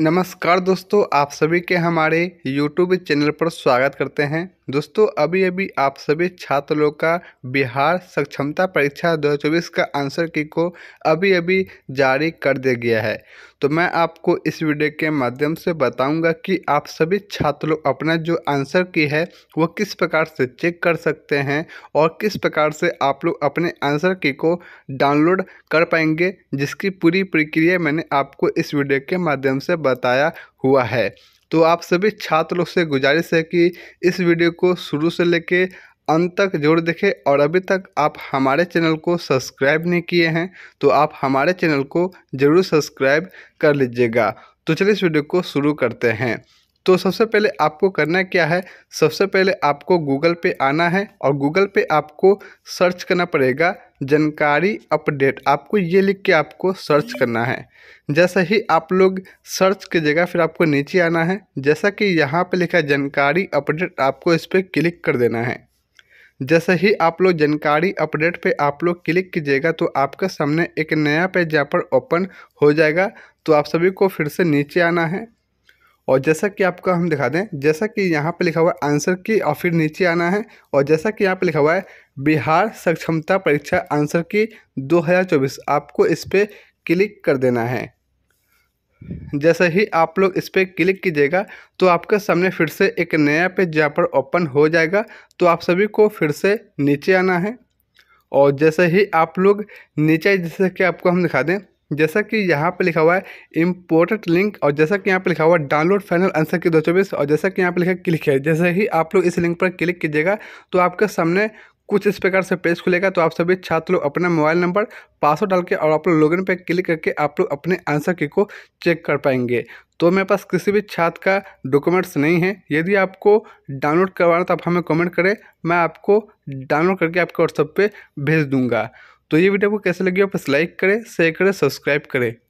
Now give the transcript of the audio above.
नमस्कार दोस्तों आप सभी के हमारे यूट्यूब चैनल पर स्वागत करते हैं दोस्तों अभी अभी आप सभी छात्र लोग का बिहार सक्षमता परीक्षा 2024 का आंसर की को अभी अभी जारी कर दिया गया है तो मैं आपको इस वीडियो के माध्यम से बताऊंगा कि आप सभी छात्र लोग अपना जो आंसर की है वो किस प्रकार से चेक कर सकते हैं और किस प्रकार से आप लोग अपने आंसर की को डाउनलोड कर पाएंगे जिसकी पूरी प्रक्रिया मैंने आपको इस वीडियो के माध्यम से बताया हुआ है तो आप सभी छात्र लोग से गुजारिश है कि इस वीडियो को शुरू से लेके अंत तक जोर देखें और अभी तक आप हमारे चैनल को सब्सक्राइब नहीं किए हैं तो आप हमारे चैनल को ज़रूर सब्सक्राइब कर लीजिएगा तो चलिए इस वीडियो को शुरू करते हैं तो सबसे पहले आपको करना क्या है सबसे पहले आपको गूगल पे आना है और गूगल पे आपको सर्च करना पड़ेगा जानकारी अपडेट आपको ये लिख के आपको सर्च करना है जैसे ही आप लोग सर्च की जगह फिर आपको नीचे आना है जैसा कि यहाँ पे लिखा जानकारी अपडेट आपको इस पर क्लिक कर देना है जैसे ही आप लोग जानकारी अपडेट पे आप लोग क्लिक कीजिएगा तो आपके सामने एक नया पेज यहाँ पर ओपन हो जाएगा तो आप सभी को फिर से नीचे आना है और जैसा कि आपको हम दिखा दें जैसा कि यहाँ पर लिखा हुआ है आंसर की और फिर नीचे आना है और जैसा कि यहाँ पर लिखा हुआ है बिहार सक्षमता परीक्षा आंसर की 2024 आपको इस पर क्लिक कर देना है जैसे ही आप लोग इस पर क्लिक कीजिएगा तो आपके सामने फिर से एक नया पेज जहाँ पर ओपन हो जाएगा तो आप सभी को फिर से नीचे आना है और जैसे ही आप लोग नीचे जैसे कि आपको हम दिखा दें जैसा कि यहाँ पे लिखा हुआ है इम्पोर्टेंट लिंक और जैसा कि यहाँ पे लिखा हुआ है डाउनलोड फाइनल आंसर की दो चौबीस और जैसा कि यहाँ पे लिखा है क्लिक है जैसे ही आप लोग इस लिंक पर क्लिक कीजिएगा तो आपके सामने कुछ इस प्रकार से पेज खुलेगा तो आप सभी छात्र लोग अपना मोबाइल नंबर पासवर्ड डाल के और आप लोग लॉगिन पर क्लिक करके आप लोग अपने आंसर की को चेक कर पाएंगे तो मेरे पास किसी भी छात्र का डॉक्यूमेंट्स नहीं है यदि आपको डाउनलोड करवाना तो आप हमें कमेंट करें मैं आपको डाउनलोड करके आपके व्हाट्सएप पर भेज दूँगा तो ये वीडियो आपको कैसे लगी हो इस लाइक करें शेयर करें सब्सक्राइब करें